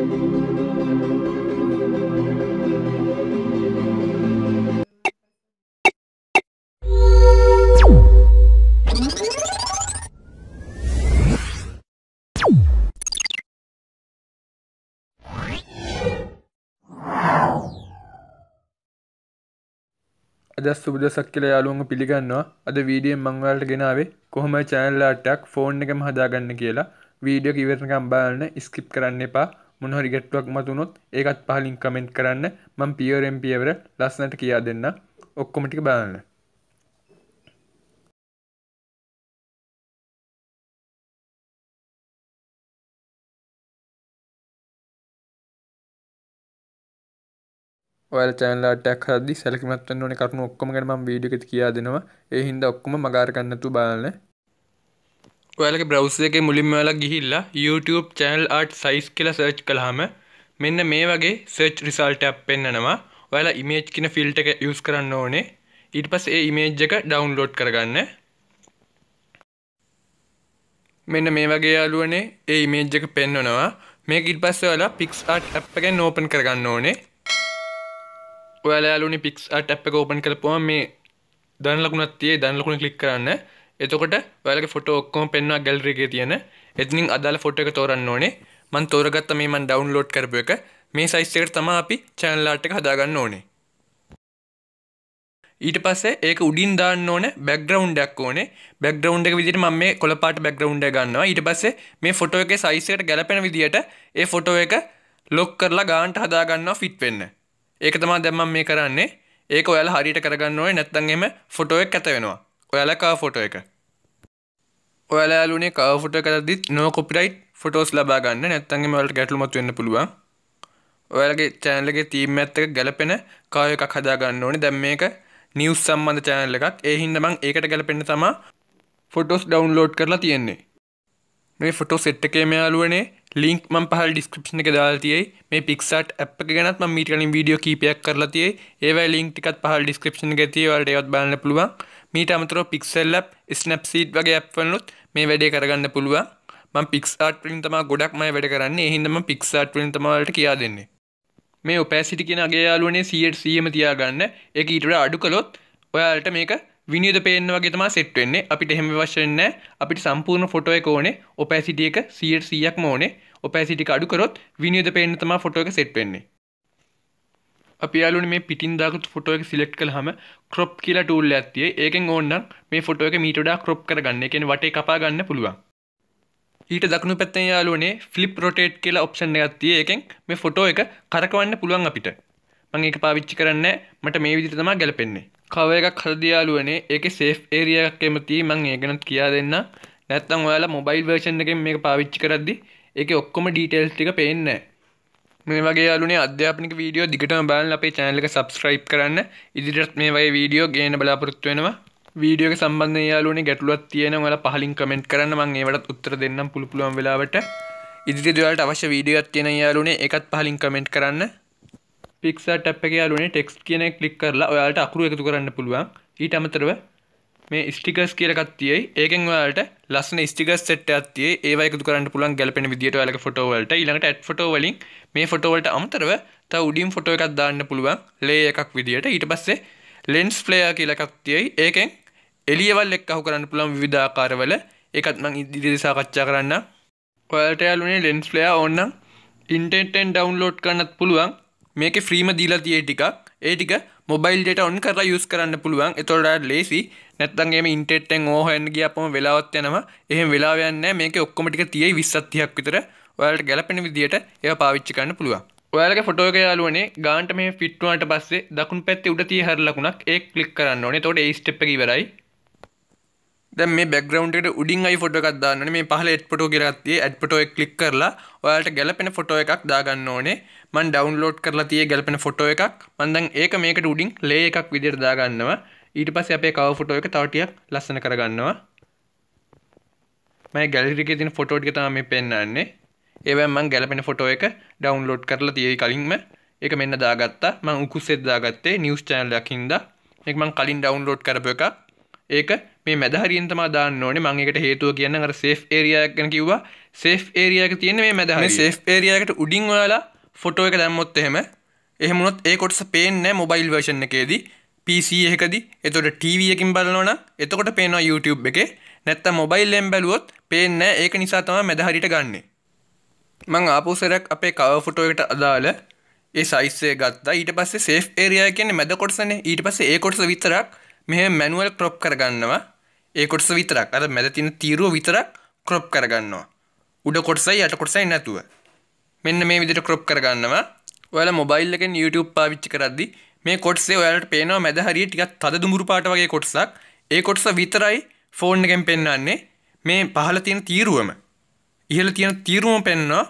අදස් සුබ දසක් කියල යාලුවම පිළිගන්නවා අද වීඩිය මංවලට ගෙනාවේ කොහොම චෑනල්ලාටක් ෆෝන් එකම හදාගන්න කියලා වීඩියෝ කිවරණකම් බාලන්න ස්කිප් කරන්න එපා මොනහරි ගැට්ටුවක් මතුනොත් ඒකත් පහලින් කමෙන්ට් කරන්න මම පියරම්පියවර ලස්සනට කියා දෙන්න ඔක්කොමටික බලන්න ඔයාල චැනලාටක් හදදි සැලකිමත්වන්න ඕන කරුණු ඔක්කොම ගැන මම වීඩියෝ එකත් කියා දෙනවා ඒ හින්දා ඔක්කොම මගාර ගන්නතු බලන්න ඔයාලගේ බ්‍රව්ස එක මුලින්ම යාලා ගිහිල්ලා YouTube channel art size කියලා search කළාම මෙන්න මේ වගේ search result එකක් පෙන්නනවා. ඔයාලා image කියන field එක use කරන්න ඕනේ. ඊට පස්සේ ඒ image එක download කරගන්න. මෙන්න මේ වගේ යාළුවනේ ඒ image එක පෙන්වනවා. මේක ඊට පස්සේ ඔයාලා PixArt app එකෙන් open කරගන්න ඕනේ. ඔයාලා යාළුවනේ PixArt app එක open කරපුවම මේ දන ලකුණක් තියෙයි දන ලකුණ ක්ලික් කරන්න. එතකොට ඔයාලගේ ෆොටෝ ඔක්කොම පෙන්වා ගැලරියගේ තියෙන එතනින් අදාළ ෆොටෝ එක තෝරන්න ඕනේ මන් තෝරගත්ත මේ මන් ඩවුන්ලෝඩ් කරපු එක මේ සයිස් එකට තමයි අපි channel art එක හදාගන්න ඕනේ ඊට පස්සේ ඒක උඩින් දාන්න ඕන බැක්ග්‍රවුන්් එකක් ඕනේ බැක්ග්‍රවුන්් එක විදිට මම මේ කොළපාට බැක්ග්‍රවුන්් ගන්නවා ඊට පස්සේ මේ ෆොටෝ එක සයිසයට ගැලපෙන විදිහට ඒ ෆොටෝ එක ලොක් කරලා ගාන්ට හදාගන්නවා ෆිට් වෙන්න ඒක තමා දැම්ම මේ කරන්නේ ඒක ඔයාලා හරියට කරගන්න ඕනේ නැත්නම් එහෙම ෆොටෝ එක ඇත වෙනවා ඔයාලා කා ෆොටෝ එක ඔයාලයාලුනේ කවෆුට කරදිත් නෝ කොපිරයිට් ෆොටෝස් ලබා ගන්න නැත්තන්ගේ වලට ගැටලුමත් වෙන්න පුළුවන් ඔයාලගේ චෑනලගේ තීම් ඇත්තක ගැලපෙන කාය එකක් හදා ගන්න ඕනේ දැම් මේක නිවස් සම්බන්ධ චෑනල එකක් ඒහින්ද මං ඒකට ගැලපෙන තමා ෆොටෝස් ඩවන්ලෝඩ් කරලා තියෙන්නේ මේ ෆොටෝ සෙට් එකේ මෙයාලුවනේ ලින්ක් මම පහල ඩිස්ක්‍රිප්ෂන් එක දාලා තියෙයි මේ පික්සට් ඇප් එක ගැනත් මම මීට කලින් වීඩියෝ කීපයක් කරලා තියෙයි ඒවයි ලින්ක් ටිකත් පහල ඩිස්ක්‍රිප්ෂන් එකේ තියෙයි ඔයාලට ඒවත් බලන්න පුළුවන් මීට අමතරව පික්සල් ඇප් ස්නැප්සීඩ් වගේ ඇප් වලිනුත් මේ වැඩේ කරගන්න පුළුවන් මම පික්සාට් වලින් තමයි ගොඩක්ම වැඩ කරන්නේ ඒ හින්දා මම පික්සාට් වලින් තමයි ඔයාලට කියා දෙන්නේ මේ ඔපැසිටි කියන අගේ යාළුවනේ 100ට 100ම තියාගන්න ඒක ඊට වඩා අඩු කළොත් ඔයාලට මේක විනිවිද පේන්න වගේ තමයි සෙට් වෙන්නේ අපිට එහෙම අවශ්‍ය නැහැ අපිට සම්පූර්ණ ෆොටෝ එක ඕනේ ඔපැසිටි එක 100ට 100ක්ම ඕනේ ඔපැසිටි එක අඩු කරොත් විනිවිද පේන්න තමයි ෆොටෝ එක සෙට් වෙන්නේ අපයාලුන මේ පිටින් දාකුත් ෆොටෝ එක සිලෙක්් කළ හම ක්‍රොප් කියලා ටූල් ඇත්තිේ ඒකෙන් ඕන්න මේ ෆොටෝ එක මීටඩා ක්‍රොප් කරගන්න එකෙන් වට කපා ගන්න පුළුවන් ඊට දක්ුණු පැත්තෙන් යාලුවනේ ෆලිප් රොටේට් කියලා ඔප්ෂන් ගත්තිය එකෙන් මේ ෆොටෝ එක කරකවන්න පුළුවන් අපිට මං ඒක පාවිච්චි කරන්න මට මේ විදිට තමා ගැලපෙන්නේ කව එකක් හරදියාලුවනේ ඒක සේෆ් ඒරියක් එමති මං ඒගනත් කියා දෙන්න නැත්තම් ඔයාලා මොබයිල් වර්ෂන් එකෙන් මේ පාවිච්චි කරද්දි එක ඔක්කොම ඩීටෙල්ස් ටික පේන්නේ මේ වගේ යාලුනේ අධ්‍යාපනික වීඩියෝ දිගටම බලන්න අපේ channel එක subscribe කරන්න. ඉදිරියටත් මේ වගේ වීඩියෝ ගේන්න බලාපොරොත්තු වෙනවා. වීඩියෝ එක සම්බන්ධයෙන් යාලුනේ ගැටලුවක් තියෙනවා ඔයාලා පහලින් comment කරන්න මම ඒවටත් උත්තර දෙන්නම් පුළු පුළුවන් වෙලාවට. ඉදිරියට ඔයාලට අවශ්‍ය වීඩියෝක් තියෙන යාලුනේ ඒකත් පහලින් comment කරන්න. Pixar tab එකේ යාලුනේ text කියන එක click කරලා ඔයාලට අකුරු එකතු කරන්න පුළුවන්. ඊට අමතරව මේ ස්ටිකස් කියලකත් තියෙයි ඒකෙන් වලට ලස්සන ස්ටිකස් සෙට් එකක් තියෙයි ඒවා එකතු කරන්න පුළුවන් ගැලපෙන විදියට ඔයාලගේ ෆොටෝ වලට ඊළඟට ඇඩ් ෆොටෝ වලින් මේ ෆොටෝ වලට අමතරව තව උඩින් ෆොටෝ එකක් දාන්න පුළුවන් ලේ එකක් විදියට ඊට පස්සේ ලෙන්ස් ප්ලේයර් කියලා එකක් තියෙයි ඒකෙන් එළියවල් එක්ක අහු කරන්න පුළුවන් විවිධ ආකාරවල ඒකත් මම ඉදිරියේ සාකච්ඡා කරන්න ඔයාලට යාළුනේ ලෙන්ස් ප්ලේයර් ඕනනම් ඉන්ටර්නෙට්ෙන් ඩවුන්ලෝඩ් කරන්නත් පුළුවන් මේකේ ෆ්‍රීම දීලා තියෙයි ටිකක් ඒටික මොබයිල්ට ඔන් කර යුස් කරන්න පුළුවන් එතොඩට ලේසි නැත්තන්ගේම ඉන්ටෙට්ටෙන් ඕහන් ගියපම වෙලාවත් යනවා එහෙම වෙලාවයන්න මේක ඔක්කොමටික තියයි විස්සත්තියක් විතර ඔයාලට ගැලපෙන විදිහට ඒ පාවිච්චි කරන්න පුළුවන් ඔයාලගේ ෆොටෝක යාලුවනේ ගාන්ට මේ ෆිට්ුවන්ට පස්සේ දකුණු පැත්ති උඩ තිය හරලකුණක් ඒ කලික් කරන්න ඕනේ තොට ඒ ස්ටප්ක වරයි දැ මේ බෙක්ග්‍රවන්ට උඩින් අයි ෆොට එකක් දාන්න මේ පහල එට්පොටෝ ගෙරත්තිේ ඇඩ්පටෝ කලික් කරලා ඔයාට ගැලපෙන ෆොටෝ එකක් දාගන්න ඕනේ මන් ඩවන්ලෝඩ් කරලා තිය ගැලපෙන ෆොටෝ එකක් මන්දන් ඒක මේකට උඩින් ලේ එකක් විදිර දාගන්නවා ඊට පස් අපේ කව ෆොටෝ එක තවටියක් ලස්සන කරගන්නවා මේ ගැලිරික තින ෆොටෝට් තම මේ පෙන්න්නන්නේ ඒවමන් ගැලපෙන ෆොටෝ එක ඩවන්ලෝඩ් කරලා තියයි කලින්ම එක මෙන්න දාගත්තා මං උකුස්සෙත් දාගත්තේ නිියස් චෑනල් ලකින්ද එකමන් කලින් ඩවන්ලෝඩ් කරප එක ඒක මේ මැදහරින් තමා දාන්න ඕනේ මම ඒකට හේතුව කියන්න අර සේෆ් ඒරියා එකක් ගැන කිව්වා සේෆ් ඒරියා එක තියෙන්නේ මේ මැදහරින් මේ සේෆ් ඒරියා එකට උඩින් ඔයාලා ෆොටෝ එක දැම්මොත් එහෙම එහෙම වුණොත් ඒ කොටස පේන්නේ නැහැ මොබයිල් version එකේදී PC එකකදී එතකොට TV එකකින් බලනවා එතකොට පේනවා YouTube එකේ නැත්තම් මොබයිල් එකෙන් බැලුවොත් පේන්නේ නැහැ ඒක නිසා තමයි මැදහරිට ගන්නෙ මං ආපහු සරයක් අපේ cover photo එකට අදාළ ඒ සයිස්සේ ගත්තා ඊට පස්සේ සේෆ් ඒරියා කියන්නේ මැද කොටසනේ ඊට පස්සේ ඒ කොටස විතරක් මෙහ මැනුවල් ක්‍රොප් කරගන්නවා ඒ කොටස විතරක් අර මැද තින තීරුව විතරක් ක්‍රොප් කරගන්නවා උඩ කොටසයි යට කොටසයි නැතුව මෙන්න මේ විදිට ක්‍රොප් කරගන්නවා ඔයාල මොබයිල් එකෙන් YouTube පාවිච්චි කරද්දි මේ කොටසේ ඔයාලට පේනවා මැද හරිය ටිකක් තද දුඹුරු පාට වගේ කොටසක් ඒ කොටස විතරයි ෆෝන් එකෙන් පෙන්වන්නේ මේ පහළ තියෙන තීරුවම ඉහළ තියෙන තීරුවම පෙන්වනවා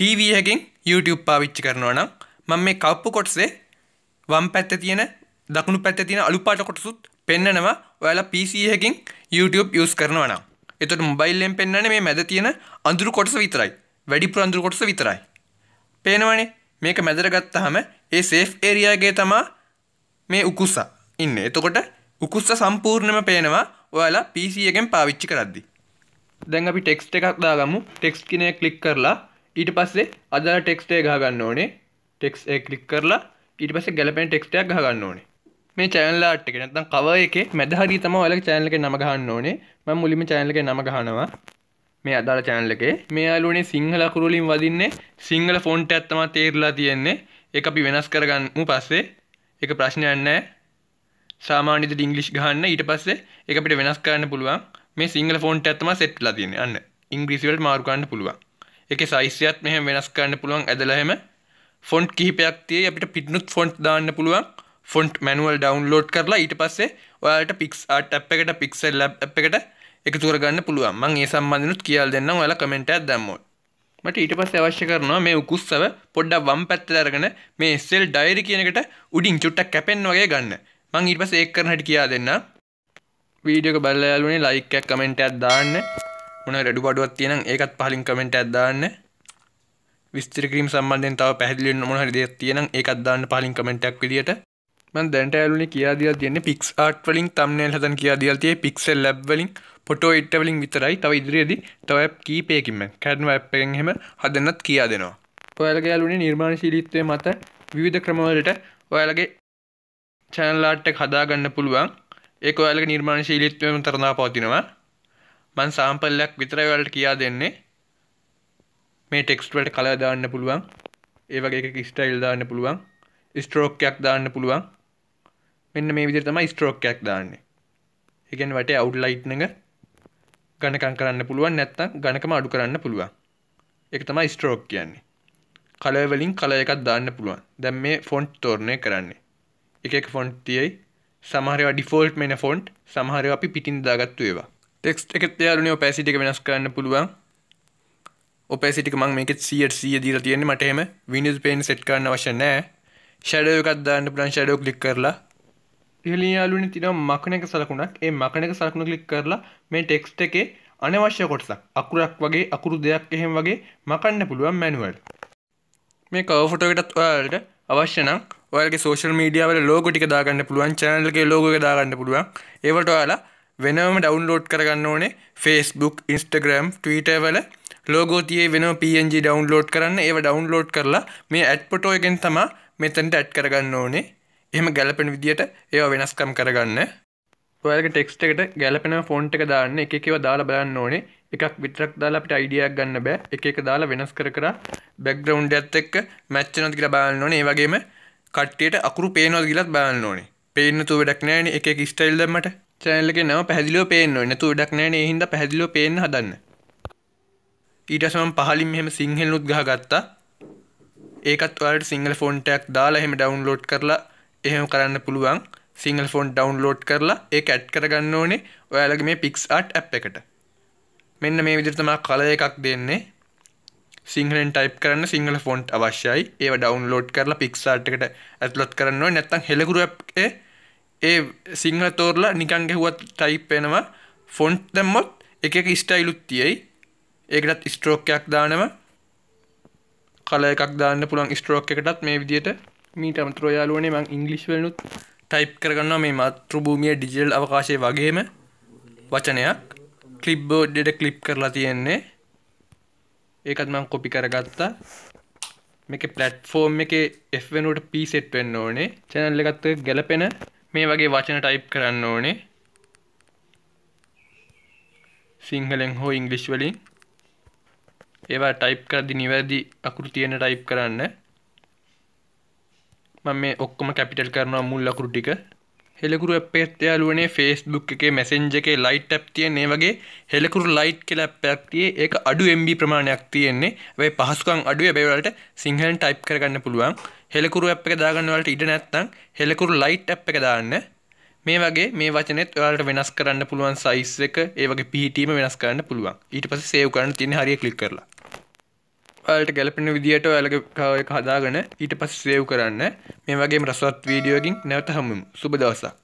TV එකකින් YouTube පාවිච්චි කරනවා නම් මම මේ කප්පු කොටසේ වම් පැත්තේ තියෙන දකුණු පැත්ත තියෙන අලු පාට කොටසුත් පෙන්නනවා ඔයාලා PC එකකින් YouTube use කරනවා නම්. එතකොට mobile එකෙන් පෙන්වන්නේ මේ මැද තියෙන අඳුරු කොටස විතරයි. වැඩිපුර අඳුරු කොටස විතරයි. පේනවනේ මේක මැදට ගත්තාම ඒ safe area එකේ තමයි මේ උකුස්ස ඉන්නේ. එතකොට උකුස්ස සම්පූර්ණයෙන්ම පේනවා ඔයාලා PC එකෙන් පාවිච්චි කරද්දි. දැන් අපි text එකක් දාගමු. text කිනේ click කරලා ඊට පස්සේ අදාළ text එක ගහ ගන්න ඕනේ. text එක click කරලා ඊට පස්සේ ගැලපෙන text එකක් ගහ ගන්න ඕනේ. මේ චැනල්ලාට් එක නැත්තම් කව එකේ මැද හරිය තමයි ඔයාලගේ channel එකේ නම ගහන්න ඕනේ. මම මුලින්ම channel එකේ නම ගහනවා. මේ අදාළ channel එකේ. මේ යාළුවනේ සිංහල අකුරු වලින් වදින්නේ සිංහල font එකක් තමයි තේරලා තියෙන්නේ. ඒක අපි වෙනස් කරගන්නමු පස්සේ. ඒක ප්‍රශ්නයක් නැහැ. සාමාන්‍ය විදිහට ඉංග්‍රීසි ගහන්න ඊට පස්සේ ඒක අපිට වෙනස් කරන්න පුළුවන්. මේ සිංහල font එකක් තමයි set වෙලා තියෙන්නේ. අන්න ඉංග්‍රීසි වලට මාරු කරන්න පුළුවන්. ඒකේ size එකත් මෙහෙම වෙනස් කරන්න පුළුවන් ඇදලා එහෙම font කිහිපයක් තියෙයි අපිට පිටුනුත් font දාන්න පුළුවන්. ෆොන්ට් මැනුවල් ඩවන්ලෝඩ් කරලා ඊට පස්සේ ඔයාට පික්ස් ආට අප් එකට පික්සල් ලැබ් අප් එකට එකතුරගන්න පුළුවන් මං ඒ සම්බන්ධනුත් කියල් දෙන්න ඔයාල කමෙන්ටයක් දැම්මෝ මට ඊට පස්සේ අවශ්‍ය කරනවා මේ උකුස්සව පොඩ්ඩක් වම් පැත්තට අරගෙන මේ SL ඩයරි කියන එකට උඩින් චුට්ටක් කැපෙන්න වගේ ගන්න මං ඊට පස්සේ ඒක කරන හැටි කියලා දෙන්න වීඩියෝ එක බලලා යාළුවනේ ලයික් එකක් කමෙන්ට් එකක් දාන්න මොනවා රෙඩු බඩුවක් තියෙනම් ඒකත් පහලින් කමෙන්ට් එකක් දාන්න විස්තර කිරීම සම්බන්ධයෙන් තව පැහැදිලි වෙන්න මොන හරි දෙයක් තියෙනම් ඒකත් දාන්න පහලින් කමෙන්ට් එකක් විදියට දැටලි කියදිය තියන්නේ පික්ස් ආට් වලින් තම්නය හතන් කියදියල්තිය පික්සල් ලැබ්වලින් පොටෝ ඉට්ටවලින් විතරයි තව ඉදිරියේදී තව කීපයකින්ම කැඩ්ම ඇ්ෙන් හෙම හදන්නත් කියා දෙනවා ඔයාලගේයාලුනේ නිර්මාණශීලීත්වය මත විවිධ ක්‍රමවලට ඔයාලගේ චැනල්ලාට්ටක් හදාගන්න පුළුවන් ඒක ඔයාලගේ නිර්මාණශීලීත්වයම තරනා පවතිනවා මන් සාම්පල්ලයක් විතරයි ඔයාලට කියා දෙන්නේ මේ ටෙක්ස්ට් වලට කලර් දාන්න පුළුවන් ඒ වගේ එකක ස්ටයිල් දාන්න පුළුවන් ස්ට්‍රෝක්යක් දාන්න පුළුවන් මෙන්න මේ විදිහට තමයි ස්ට්‍රෝක් එකක් දාන්නේ. ඒ කියන්නේ වටේ අවුට්ලයින් එක ඝනකම් කරන්න පුළුවන් නැත්නම් ඝනකම අඩු කරන්න පුළුවන්. ඒක තමයි ස්ට්‍රෝක් කියන්නේ. කලර් වලින් කලර් එකක් දාන්න පුළුවන්. දැන් මේ ෆොන්ට් තෝරණය කරන්නේ. එක එක ෆොන්ට් තියෙයි. සමහර ඒවා ඩිෆෝල්ට් මෙන ෆොන්ට්, සමහර ඒවා අපි පිටින් දාගත්තු ඒවා. ටෙක්ස්ට් එකත් යාළුනේ ඔපැසිටි එක වෙනස් කරන්න පුළුවන්. ඔපැසිටි එක මම මේකෙත් 100ට 100 දීලා තියෙන්නේ. මට එහෙම වින්ඩෝස් පේන් සෙට් කරන්න අවශ්‍ය නැහැ. ෂැඩෝ එකක් දාන්න පුළුවන් ෂැඩෝ ක්ලික් කරලා ඉහලින්යාලුනි තින මකන එක සලකුණක් ඒ මකන එක සලකුණ කලික් කරලා මේ ටෙක්ස්ට එකේ අනවශ්‍ය කොටසක් අකුරක් වගේ අකුරු දෙයක් එහෙම වගේ මකන්න පුළුවන් මැනුවල් මේ කවෆොටෝකටත් ඔයාලට අවශ්‍යනම් ඔයාගේ සෝෂල් මීඩියාවල ලෝග ටික දාගන්න පුළුවන් channel එකේ logo එක දාගන්න පුළුවන් ඒවට ඔයාලා වෙනම ඩවුන්ලෝඩ් කරගන්න ඕනේ Facebook Instagram Twitter වල logo තියේ වෙනම PNG ඩවුන්ලෝඩ් කරන්න ඒව ඩවුන්ලෝඩ් කරලා මේ ඇඩ් ෆොටෝ එකෙන් තමයි මෙතනට ඇඩ් කරගන්න ඕනේ එහම ගැලපෙන විදිට ඒ වෙනස්කම් කරගන්න ඔයාගේ ටෙක්ස්ට එකට ගැලපෙන ෆෝන්ට් එක දාන්න එක එකව දාලා බලන්න ඕනේ එකක් විතරක් දාලා අපිට අයිඩියක් ගන්න බෑ එක එක දාලා වෙනස් කර කර බැක්ග්‍රවුන්් ඇත් එක්ක මැච්ච නොති කියලා බලන්න ඕනේ ඒ වගේම කට්ටියට අකුරු පේනොත් ගිලත් බලන්න ඕනේ පේන්නතු වැඩක් නෑන එක ස්ටයිල් දෙමට චැනල්ලක නව පැදිලිෝ පේන්න නතු වැඩක් නෑන හිද පැදිලිෝ පේන හදන්න ඊටසම පහලින් මෙහම සිංහෙල් උද්ගහ ගත්තා ඒකත් වලට සිංහල ෆෝන්ටයක් දාලා හෙම ඩවන්ලෝඩ් කරලා එහෙම කරන්න පුළුවන් සිංහල් ෆෝන් ඩවන්ලෝඩ් කරලා ඒ ඇට් කරගන්න ඕනේ ඔයාලගේ මේ පික්ස් ආට් ඇ් එකට මෙන්න මේ විදිරතමා කල එකක් දෙන්නේ සිංහලෙන් ටයිප් කරන්න සිංහල ෆොන්ට් අවශ්‍යයි ඒව ඩවන්ලෝඩ් කරලා පික්සාට් එකට ඇතුළත් කරන්නවා නැත්තම් හෙළකුරු ඇ්ඒ ඒ සිංහ තෝරලා නිකන් ගැහුවත් ටයිප් වෙනවා ෆොන්ට් දැම්මොත් එක එක ස්ටයිලුත් තියෙයි ඒකටත් ස්ට්‍රෝක්යක් දානවා කල එකක් දාන්න පුළුවන් ස්ට්‍රෝක් එකටත් මේ විදියට මීට අමතුර යාලුවනේ මං ඉංගලිස්වලනුත් ටයිප් කරගන්නවා මේ මාතෘභූමිය ඩිජිල් අවකාශය වගේම වචනයක් කලිබ්බෝඩ්ඩට කලිප් කරලා තියෙන්නේ ඒකත් මං කොපි කරගත්තා මේක පලට්ෆෝර්ම් එක F වෙනුවට පිසෙට් වෙන්න ඕනේ චැනල් එකත් ගැලපෙන මේ වගේ වචන ටයිප් කරන්න ඕනේ සිංහලෙන් හෝ ඉංගලිෂ් වලින් ඒවා ටයිප් කරදි නිවැරදි අකුරු තියෙන ටයිප් කරන්න මම මේ ඔක්කොම කැපිටල් කරනවා මුල් ලකුරු ටික හෙළකුරු අපේත් යාලුවනේ ෆේස්බුක් එකේ මැසෙන්ජ එකේ ලයිට් ඇප් තියෙන්නේ වගේ හෙළකුරු ලයිට් කියලා ඇප්පයක් තියේ ඒක අඩු MB ප්‍රමාණයක් තියෙන්නේ වෙයි පහසුකම් අඩුයි හැබැයි ඔයාලට සිංහලෙන් ටයිප් කරගන්න පුළුවන් හෙළකුරු ඇප් එක දාගන්න ඔයාලට ඉඩ නැත්නම් හෙළකුරු ලයිට් ඇප් එක දාන්න මේ වගේ මේ වචනෙත් ඔයාලට වෙනස් කරන්න පුළුවන් සයිස් එක ඒ වගේ පිහිටීම වෙනස් කරන්න පුළුවන් ඊට පස්සේ සේව් කරන්න තියෙන හරිය ක්ලික් කරලා ඔයාලට ගැලපෙන විදිහට ඔයාලගේ කවය හදාගෙන ඊට පස්සේ සේව් කරන්න මේ වගේම රසවත් වීඩියෝකින් නැවත හමුමු සුබ දවසක්